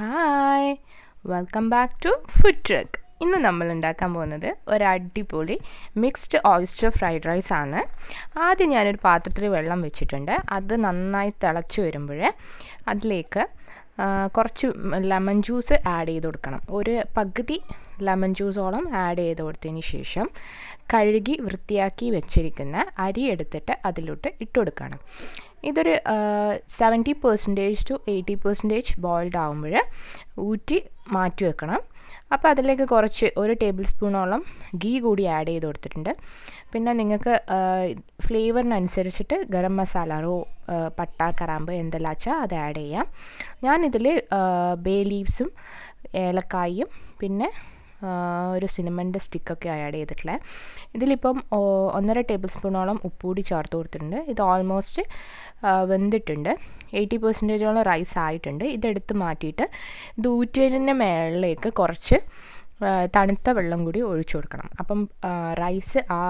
hi welcome back to food truck ഇന്ന് നമ്മൾ ഉണ്ടാക്കാൻ പോകുന്നത് ഒരു അടിപൊളി മിക്സ്ഡ് ഓയിസ്റ്റർ ഫ്രൈഡ് റൈസ് ആണ് ആദ്യം ഞാനൊരു പാത്രത്തിൽ വെള്ളം വെച്ചിട്ടുണ്ട് അത് നന്നായി തിളച്ച് വരുമ്പോൾ അതിലേക്ക് കുറച്ച് ലെമൺ ജ്യൂസ് ആഡ് ചെയ്ത് കൊടുക്കണം ഒരു പകുതി ലെമൺ ജ്യൂസോളം ആഡ് ചെയ്ത് കൊടുത്തതിന് ശേഷം കഴുകി വൃത്തിയാക്കി വെച്ചിരിക്കുന്ന അരി എടുത്തിട്ട് അതിലോട്ട് ഇട്ട് കൊടുക്കണം ഇതൊരു seventy percentage to eighty percentage boiled ആകുമ്പോൾ ഊറ്റി മാറ്റി വെക്കണം അപ്പോൾ അതിലേക്ക് കുറച്ച് ഒരു ടേബിൾ സ്പൂണോളം ഗീ കൂടി ആഡ് ചെയ്ത് കൊടുത്തിട്ടുണ്ട് പിന്നെ നിങ്ങൾക്ക് ഫ്ലേവറിനനുസരിച്ചിട്ട് ഗരം മസാല റോ പട്ട കറാമ്പ് എന്തെല്ലാം വെച്ചാൽ അത് ആഡ് ചെയ്യാം ഞാനിതിൽ ബേ ലീവ്സും ഏലക്കായും പിന്നെ ഒരു സിനിമൻ്റെ സ്റ്റിക്കൊക്കെ ആഡ് ചെയ്തിട്ടുള്ളത് ഇതിലിപ്പം ഒന്നര ടേബിൾ സ്പൂണോളം ഉപ്പുകൂടി ചേർത്ത് കൊടുത്തിട്ടുണ്ട് ഇത് ഓൾമോസ്റ്റ് വെന്തിട്ടുണ്ട് എയ്റ്റി പെർസെൻറ്റേജോളം റൈസ് ആയിട്ടുണ്ട് ഇതെടുത്ത് മാറ്റിയിട്ട് ഇത് ഊറ്റിയതിൻ്റെ മേളിലേക്ക് കുറച്ച് തണുത്ത വെള്ളം കൂടി ഒഴിച്ചു കൊടുക്കണം അപ്പം റൈസ് ആ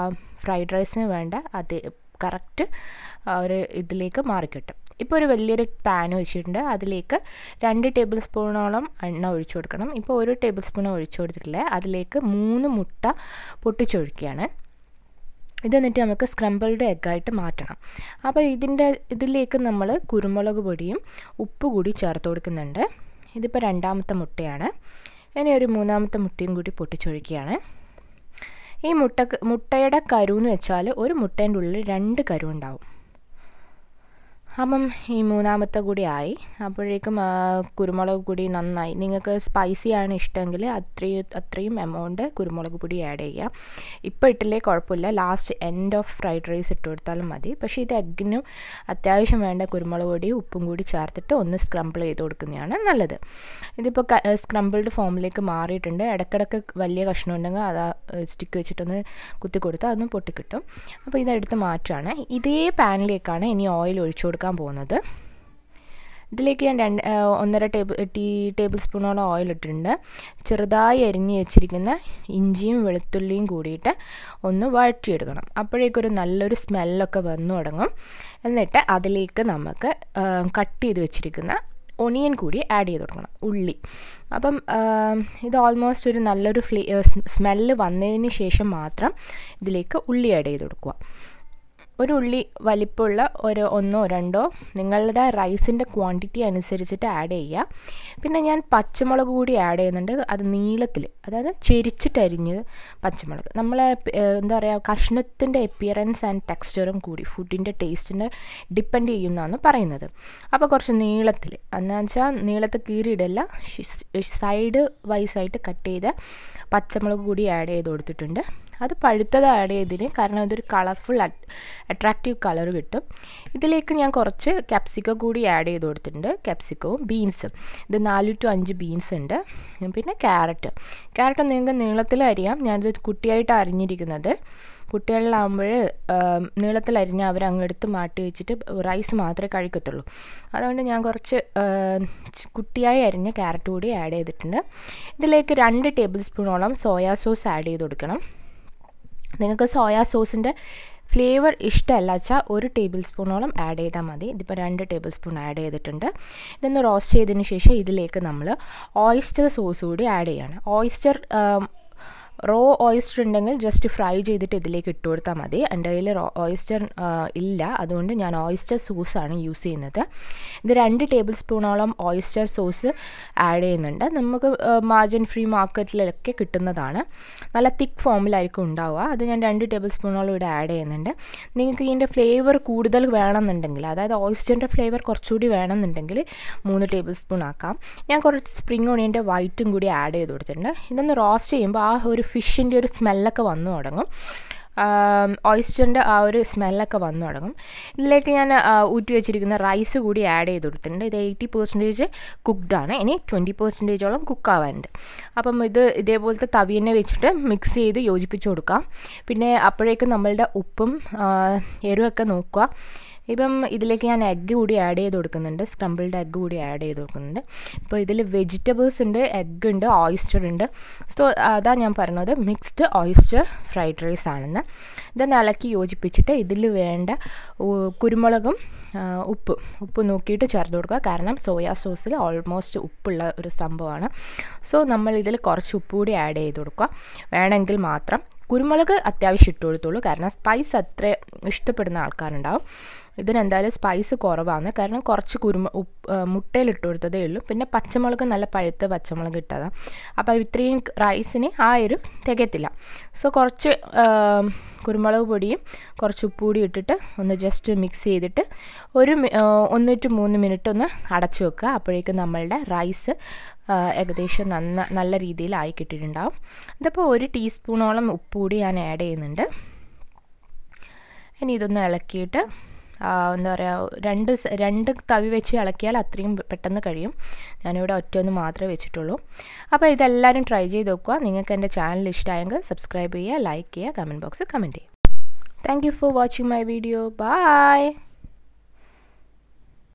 ഫ്രൈഡ് റൈസിന് വേണ്ട അത് കറക്റ്റ് ഒരു ഇതിലേക്ക് മാറിക്കിട്ടും ഇപ്പോൾ ഒരു വലിയൊരു പാൻ വെച്ചിട്ടുണ്ട് അതിലേക്ക് രണ്ട് ടേബിൾ സ്പൂണോളം എണ്ണ ഒഴിച്ചു കൊടുക്കണം ഇപ്പോൾ ഒരു ടേബിൾ സ്പൂൺ ഒഴിച്ചു കൊടുത്തിട്ടില്ല അതിലേക്ക് മൂന്ന് മുട്ട പൊട്ടിച്ചൊഴിക്കുകയാണ് ഇത് എന്നിട്ട് നമുക്ക് സ്ക്രംബിൾഡ് എഗ്ഗായിട്ട് മാറ്റണം അപ്പോൾ ഇതിൻ്റെ ഇതിലേക്ക് നമ്മൾ കുരുമുളക് പൊടിയും ഉപ്പ് കൂടി ചേർത്ത് കൊടുക്കുന്നുണ്ട് ഇതിപ്പോൾ രണ്ടാമത്തെ മുട്ടയാണ് ഇനി ഒരു മൂന്നാമത്തെ മുട്ടയും കൂടി പൊട്ടിച്ചൊഴിക്കുകയാണ് ഈ മുട്ട മുട്ടയുടെ കരു എന്ന് വെച്ചാൽ ഒരു മുട്ടേൻ്റെ ഉള്ളിൽ രണ്ട് കരു ഉണ്ടാവും അപ്പം ഈ മൂന്നാമത്തെ കൂടി ആയി അപ്പോഴേക്കും കുരുമുളക് പൊടി നന്നായി നിങ്ങൾക്ക് സ്പൈസി ആണ് ഇഷ്ടമെങ്കിൽ അത്രയും അത്രയും എമൗണ്ട് കുരുമുളക് പൊടി ആഡ് ചെയ്യുക ഇപ്പോൾ ഇട്ടില്ലേ കുഴപ്പമില്ല last end of fried rice ഇട്ട് കൊടുത്താലും മതി പക്ഷേ ഇത് എഗ്ഗിനും അത്യാവശ്യം വേണ്ട കുരുമുളക് പൊടി ഉപ്പും കൂടി ചേർത്തിട്ട് ഒന്ന് സ്ക്രംബിൾ ചെയ്ത് കൊടുക്കുന്നതാണ് നല്ലത് ഇതിപ്പോൾ സ്ക്രംബിൾഡ് ഫോമിലേക്ക് മാറിയിട്ടുണ്ട് ഇടയ്ക്കിടയ്ക്ക് വലിയ കഷ്ണം ഉണ്ടെങ്കിൽ അത് സ്റ്റിക്ക് വെച്ചിട്ടൊന്ന് കുത്തി കൊടുത്താൽ അതൊന്നും പൊട്ടിക്കിട്ടും അപ്പോൾ ഇതെടുത്ത് മാറ്റുകയാണ് ഇതേ പാനിലേക്കാണ് ഇനി ഓയിൽ ഒഴിച്ചു കൊടുക്കുക ചേർക്കാൻ പോകുന്നത് ഇതിലേക്ക് ഞാൻ രണ്ട് ഒന്നര ടേബിൾ ടീ ടേബിൾ സ്പൂണോളം ഓയിൽ ഇട്ടിട്ടുണ്ട് ചെറുതായി അരിഞ്ഞ് വെച്ചിരിക്കുന്ന ഇഞ്ചിയും വെളുത്തുള്ളിയും കൂടിയിട്ട് ഒന്ന് വഴറ്റിയെടുക്കണം അപ്പോഴേക്കൊരു നല്ലൊരു സ്മെല്ലൊക്കെ വന്നു തുടങ്ങും എന്നിട്ട് അതിലേക്ക് നമുക്ക് കട്ട് ചെയ്ത് വെച്ചിരിക്കുന്ന ഒണിയൻ കൂടി ആഡ് ചെയ്ത് കൊടുക്കണം ഉള്ളി അപ്പം ഇത് ഓൾമോസ്റ്റ് ഒരു നല്ലൊരു ഫ്ലേ സ്മെല്ല് വന്നതിന് ശേഷം മാത്രം ഇതിലേക്ക് ഉള്ളി ആഡ് ചെയ്ത് കൊടുക്കുക ഒരു ഉള്ളി വലിപ്പമുള്ള ഒരു ഒന്നോ രണ്ടോ നിങ്ങളുടെ റൈസിൻ്റെ ക്വാണ്ടിറ്റി അനുസരിച്ചിട്ട് ആഡ് ചെയ്യുക പിന്നെ ഞാൻ പച്ചമുളക് കൂടി ആഡ് ചെയ്യുന്നുണ്ട് അത് നീളത്തിൽ അതായത് ചെരിച്ചിട്ടരിഞ്ഞത് പച്ചമുളക് നമ്മൾ എന്താ പറയുക കഷ്ണത്തിൻ്റെ എപ്പിയറൻസ് ആൻഡ് ടെക്സ്ചറും കൂടി ഫുഡിൻ്റെ ടേസ്റ്റിനെ ഡിപ്പെൻഡ് ചെയ്യുന്നതാണ് പറയുന്നത് അപ്പോൾ കുറച്ച് നീളത്തിൽ എന്നു വെച്ചാൽ നീളത്തിൽ കീറിയിടല്ല സൈഡ് വൈസായിട്ട് കട്ട് ചെയ്ത പച്ചമുളക് കൂടി ആഡ് ചെയ്ത് കൊടുത്തിട്ടുണ്ട് അത് പഴുത്തതാണ് ഇതിന് കാരണം ഇതൊരു കളർഫുൾ അട്രാക്റ്റീവ് കളർ കിട്ടും ഇതിലേക്ക് ഞാൻ കുറച്ച് കാപ്സിക്കോ കൂടി ആഡ് ചെയ്ത് കൊടുത്തിട്ടുണ്ട് കാപ്സിക്കോവും ബീൻസും ഇത് നാല് ടു അഞ്ച് ബീൻസ് ഉണ്ട് പിന്നെ ക്യാരറ്റ് ക്യാരറ്റ് നിങ്ങൾക്ക് നീളത്തിൽ അരിയാം ഞാനിത് കുട്ടിയായിട്ട് അറിഞ്ഞിരിക്കുന്നത് കുട്ടികളിലാകുമ്പോൾ നീളത്തിൽ അരിഞ്ഞ അവർ അങ്ങ് എടുത്ത് മാറ്റി വെച്ചിട്ട് റൈസ് മാത്രമേ കഴിക്കത്തുള്ളൂ അതുകൊണ്ട് ഞാൻ കുറച്ച് കുട്ടിയായി അരിഞ്ഞ ക്യാരറ്റ് കൂടി ആഡ് ചെയ്തിട്ടുണ്ട് ഇതിലേക്ക് രണ്ട് ടേബിൾ സ്പൂണോളം സോയാ സോസ് ആഡ് ചെയ്ത് കൊടുക്കണം നിങ്ങൾക്ക് സോയാ സോസിൻ്റെ ഫ്ലേവർ ഇഷ്ടമല്ല വെച്ചാൽ ഒരു ടേബിൾ സ്പൂണോളം ആഡ് ചെയ്താൽ മതി ഇതിപ്പോൾ രണ്ട് ടേബിൾ സ്പൂൺ ആഡ് ചെയ്തിട്ടുണ്ട് ഇതൊന്ന് റോസ്റ്റ് ചെയ്തതിന് ശേഷം ഇതിലേക്ക് നമ്മൾ ഓയിസ്റ്റർ സോസ് കൂടി ആഡ് ചെയ്യണം ഓയിസ്റ്റർ റോ ഓയിസ്റ്റർ ഉണ്ടെങ്കിൽ ജസ്റ്റ് ഫ്രൈ ചെയ്തിട്ട് ഇതിലേക്ക് ഇട്ട് കൊടുത്താൽ മതി എൻ്റെ കയ്യിൽ ഓയിസ്റ്റർ ഇല്ല അതുകൊണ്ട് ഞാൻ ഓയിസ്റ്റർ സോസാണ് യൂസ് ചെയ്യുന്നത് ഇത് രണ്ട് ടേബിൾ സ്പൂണോളം ഓയിസ്റ്റർ സോസ് ആഡ് ചെയ്യുന്നുണ്ട് നമുക്ക് മാർജിൻ ഫ്രീ മാർക്കറ്റിലൊക്കെ കിട്ടുന്നതാണ് നല്ല തിക്ക് ഫോമിലായിരിക്കും ഉണ്ടാവുക അത് ഞാൻ രണ്ട് ടേബിൾ സ്പൂണോളം ഇവിടെ ആഡ് ചെയ്യുന്നുണ്ട് നിങ്ങൾക്ക് ഇതിൻ്റെ ഫ്ലേവർ കൂടുതൽ വേണമെന്നുണ്ടെങ്കിൽ അതായത് ഓയിസ്റ്ററിൻ്റെ ഫ്ലേവർ കുറച്ചുകൂടി വേണമെന്നുണ്ടെങ്കിൽ മൂന്ന് ടേബിൾ സ്പൂൺ ആക്കാം ഞാൻ കുറച്ച് സ്പ്രിംഗ് ഓണിയൻ്റെ വൈറ്റും കൂടി ആഡ് ചെയ്ത് കൊടുത്തിട്ടുണ്ട് ഇതൊന്ന് റോസ്റ്റ് ചെയ്യുമ്പോൾ ആ ഒരു ഫിഷിൻ്റെ ഒരു സ്മെല്ലൊക്കെ വന്നു തുടങ്ങും ഓയിസ്റ്ററിൻ്റെ ആ ഒരു സ്മെല്ലൊക്കെ വന്നു തുടങ്ങും ഇതിലേക്ക് ഞാൻ ഊറ്റി വെച്ചിരിക്കുന്ന റൈസ് കൂടി ആഡ് ചെയ്ത് കൊടുത്തിട്ടുണ്ട് ഇത് എയ്റ്റി പെർസെൻറ്റേജ് കുക്ക്ഡാണ് ഇനി ട്വൻറ്റി പെർസെൻറ്റേജോളം കുക്കാവാനുണ്ട് അപ്പം ഇത് ഇതേപോലത്തെ തവിയെന്നെ വെച്ചിട്ട് മിക്സ് ചെയ്ത് യോജിപ്പിച്ച് കൊടുക്കാം പിന്നെ അപ്പോഴേക്കും നമ്മളുടെ ഉപ്പും എരിവൊക്കെ നോക്കുക ഇപ്പം ഇതിലേക്ക് ഞാൻ എഗ്ഗ് കൂടി ആഡ് ചെയ്ത് കൊടുക്കുന്നുണ്ട് സ്ക്രംബിൾഡ് എഗ്ഗ് കൂടി ആഡ് ചെയ്ത് കൊടുക്കുന്നുണ്ട് ഇപ്പോൾ ഇതിൽ വെജിറ്റബിൾസ് ഉണ്ട് എഗ്ഗ് ഉണ്ട് ഓയിസ്റ്റർ ഉണ്ട് സോ അതാ ഞാൻ പറഞ്ഞത് മിക്സ്ഡ് ഓയിസ്റ്റർ ഫ്രൈഡ് റൈസ് ആണെന്ന് ഇത് ഇളക്കി യോജിപ്പിച്ചിട്ട് ഇതിൽ വേണ്ട കുരുമുളകും ഉപ്പ് ഉപ്പ് നോക്കിയിട്ട് ചേർത്ത് കൊടുക്കുക കാരണം സോയാ സോസിൽ ഓൾമോസ്റ്റ് ഉപ്പുള്ള ഒരു സംഭവമാണ് സോ നമ്മൾ ഇതിൽ കുറച്ച് ഉപ്പ് കൂടി ആഡ് ചെയ്ത് കൊടുക്കുക വേണമെങ്കിൽ മാത്രം കുരുമുളക് അത്യാവശ്യം ഇട്ട് കൊടുത്തുള്ളൂ കാരണം സ്പൈസ് അത്ര ഇഷ്ടപ്പെടുന്ന ആൾക്കാരുണ്ടാവും ഇതിനെന്തായാലും സ്പൈസ് കുറവാണ് കാരണം കുറച്ച് കുരുമ ഉപ്പ് മുട്ടയിലിട്ട് കൊടുത്തതേ ഉള്ളൂ പിന്നെ പച്ചമുളക് നല്ല പഴുത്ത പച്ചമുളക് ഇട്ടതാണ് അപ്പോൾ ഇത്രയും റൈസിന് ആ ഒരു തികയത്തില്ല സോ കുറച്ച് കുരുമുളക് പൊടിയും കുറച്ച് ഉപ്പ് കൂടി ഇട്ടിട്ട് ഒന്ന് ജസ്റ്റ് മിക്സ് ചെയ്തിട്ട് ഒരു ഒന്ന് ടു മൂന്ന് മിനിറ്റ് ഒന്ന് അടച്ചു വെക്കുക അപ്പോഴേക്കും നമ്മളുടെ റൈസ് ഏകദേശം നന്ന നല്ല രീതിയിൽ ആയി കിട്ടിയിട്ടുണ്ടാവും ഇതിപ്പോൾ ഒരു ടീസ്പൂണോളം ഉപ്പ് കൂടി ഞാൻ ആഡ് ചെയ്യുന്നുണ്ട് ഇനി ഇതൊന്ന് ഇളക്കിയിട്ട് എന്താ പറയുക രണ്ട് രണ്ട് തവി വെച്ച് ഇളക്കിയാൽ അത്രയും പെട്ടെന്ന് കഴിയും ഞാനിവിടെ ഒറ്റയൊന്ന് മാത്രമേ വെച്ചിട്ടുള്ളൂ അപ്പോൾ ഇതെല്ലാവരും ട്രൈ ചെയ്ത് നോക്കുക നിങ്ങൾക്ക് എൻ്റെ ചാനൽ ഇഷ്ടമായെങ്കിൽ സബ്സ്ക്രൈബ് ചെയ്യുക ലൈക്ക് ചെയ്യുക കമൻറ്റ് ബോക്സിൽ കമൻറ്റ് ചെയ്യുക thank you for watching my video bye